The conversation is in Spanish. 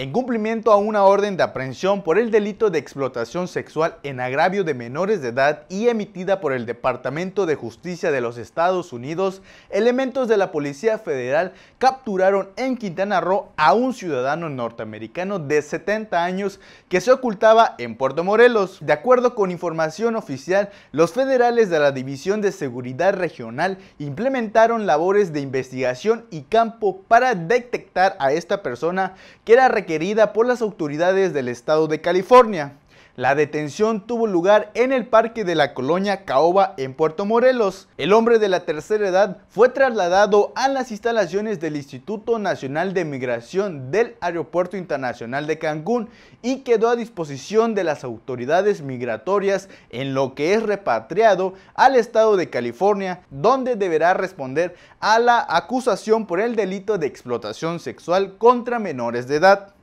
en cumplimiento a una orden de aprehensión por el delito de explotación sexual en agravio de menores de edad y emitida por el Departamento de Justicia de los Estados Unidos, elementos de la Policía Federal capturaron en Quintana Roo a un ciudadano norteamericano de 70 años que se ocultaba en Puerto Morelos. De acuerdo con información oficial, los federales de la División de Seguridad Regional implementaron labores de investigación y campo para detectar a esta persona que era requerida Querida por las autoridades del estado de California. La detención tuvo lugar en el parque de la colonia Caoba en Puerto Morelos. El hombre de la tercera edad fue trasladado a las instalaciones del Instituto Nacional de Migración del Aeropuerto Internacional de Cancún y quedó a disposición de las autoridades migratorias en lo que es repatriado al estado de California, donde deberá responder a la acusación por el delito de explotación sexual contra menores de edad.